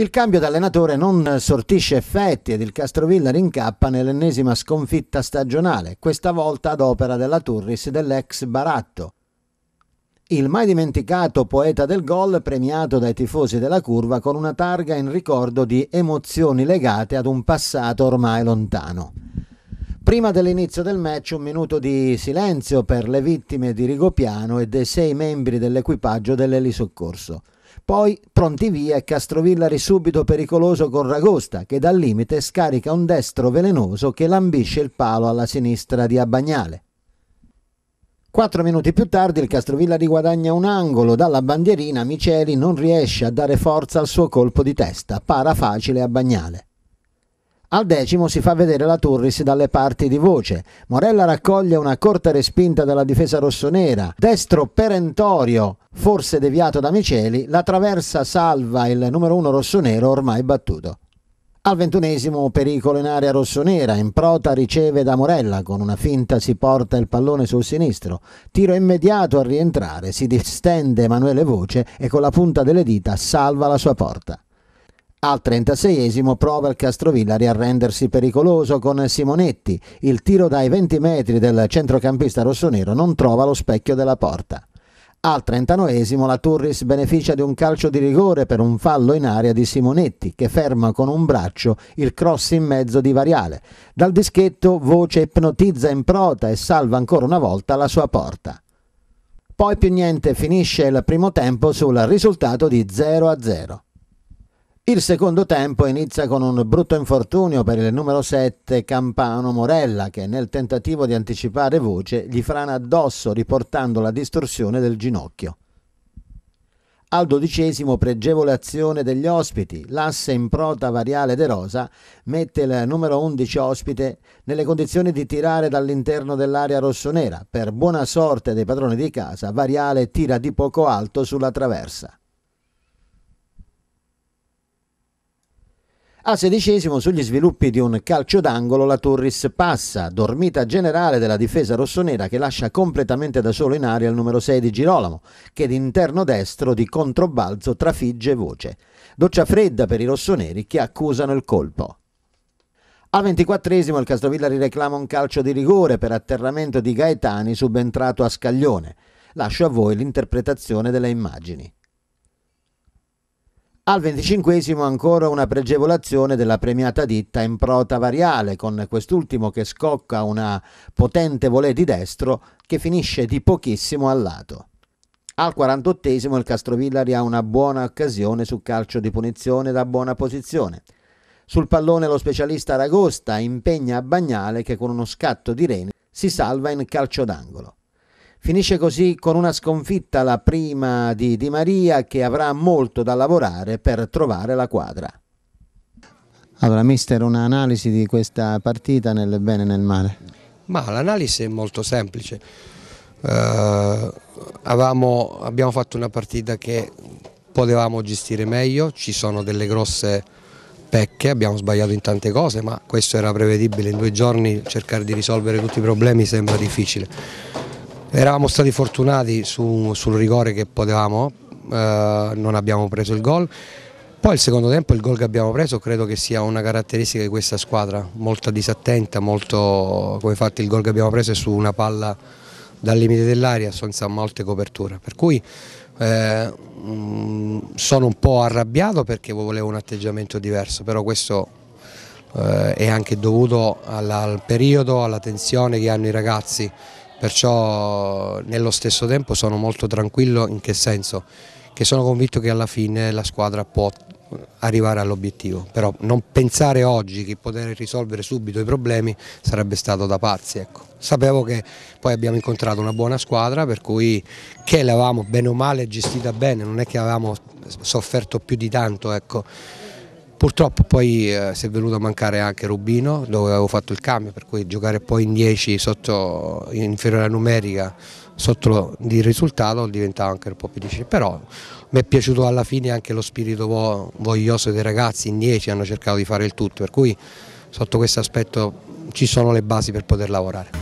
Il cambio d'allenatore non sortisce effetti ed il Castrovilla rincappa nell'ennesima sconfitta stagionale, questa volta ad opera della Turris dell'ex Baratto. Il mai dimenticato poeta del gol premiato dai tifosi della curva con una targa in ricordo di emozioni legate ad un passato ormai lontano. Prima dell'inizio del match un minuto di silenzio per le vittime di Rigopiano e dei sei membri dell'equipaggio dell'elisoccorso. Poi pronti via e Castrovillari subito pericoloso con Ragosta che dal limite scarica un destro velenoso che lambisce il palo alla sinistra di Abbagnale. Quattro minuti più tardi il Castrovilla riguadagna un angolo, dalla bandierina Miceli non riesce a dare forza al suo colpo di testa, para facile a Bagnale. Al decimo si fa vedere la Turris dalle parti di voce. Morella raccoglie una corta respinta dalla difesa rossonera. Destro perentorio, forse deviato da Miceli, la traversa salva il numero uno rossonero ormai battuto. Al ventunesimo pericolo in area rossonera, in Improta riceve da Morella, con una finta si porta il pallone sul sinistro, tiro immediato a rientrare, si distende Emanuele Voce e con la punta delle dita salva la sua porta. Al 36esimo prova il Castrovillari a rendersi pericoloso con Simonetti. Il tiro dai 20 metri del centrocampista rossonero non trova lo specchio della porta. Al 39esimo la Turris beneficia di un calcio di rigore per un fallo in aria di Simonetti che ferma con un braccio il cross in mezzo di Variale. Dal dischetto Voce ipnotizza in prota e salva ancora una volta la sua porta. Poi più niente finisce il primo tempo sul risultato di 0 a 0. Il secondo tempo inizia con un brutto infortunio per il numero 7 Campano Morella che nel tentativo di anticipare voce gli frana addosso riportando la distorsione del ginocchio. Al dodicesimo pregevole azione degli ospiti, l'asse in prota variale De Rosa mette il numero 11 ospite nelle condizioni di tirare dall'interno dell'area rossonera. Per buona sorte dei padroni di casa, variale tira di poco alto sulla traversa. Al sedicesimo, sugli sviluppi di un calcio d'angolo, la Turris passa, dormita generale della difesa rossonera che lascia completamente da solo in aria il numero 6 di Girolamo, che d'interno destro di controbalzo trafigge voce. Doccia fredda per i rossoneri che accusano il colpo. Al ventiquattresimo il Castrovilla rireclama un calcio di rigore per atterramento di Gaetani subentrato a Scaglione. Lascio a voi l'interpretazione delle immagini. Al venticinquesimo ancora una pregevolazione della premiata ditta in prota variale, con quest'ultimo che scocca una potente volée di destro che finisce di pochissimo al lato. Al 48 il Castrovillari ha una buona occasione su calcio di punizione da buona posizione. Sul pallone lo specialista Ragosta impegna a Bagnale che con uno scatto di reni si salva in calcio d'angolo. Finisce così con una sconfitta la prima di Di Maria che avrà molto da lavorare per trovare la quadra. Allora, mister, un'analisi di questa partita nel bene e nel male? Ma l'analisi è molto semplice. Eh, avevamo, abbiamo fatto una partita che potevamo gestire meglio, ci sono delle grosse pecche, abbiamo sbagliato in tante cose, ma questo era prevedibile, in due giorni cercare di risolvere tutti i problemi sembra difficile Eravamo stati fortunati su, sul rigore che potevamo, eh, non abbiamo preso il gol. Poi il secondo tempo il gol che abbiamo preso credo che sia una caratteristica di questa squadra, molto disattenta, molto, come infatti il gol che abbiamo preso è su una palla dal limite dell'aria senza molte coperture. Per cui eh, mm, sono un po' arrabbiato perché volevo un atteggiamento diverso, però questo eh, è anche dovuto alla, al periodo, alla tensione che hanno i ragazzi perciò nello stesso tempo sono molto tranquillo in che senso? Che sono convinto che alla fine la squadra può eh, arrivare all'obiettivo, però non pensare oggi che poter risolvere subito i problemi sarebbe stato da pazzi. Ecco. Sapevo che poi abbiamo incontrato una buona squadra per cui che l'avevamo bene o male gestita bene, non è che avevamo sofferto più di tanto. Ecco Purtroppo poi eh, si è venuto a mancare anche Rubino dove avevo fatto il cambio per cui giocare poi in 10 sotto inferiore numerica sotto di risultato diventava anche un po' più difficile però mi è piaciuto alla fine anche lo spirito voglioso dei ragazzi in 10 hanno cercato di fare il tutto per cui sotto questo aspetto ci sono le basi per poter lavorare.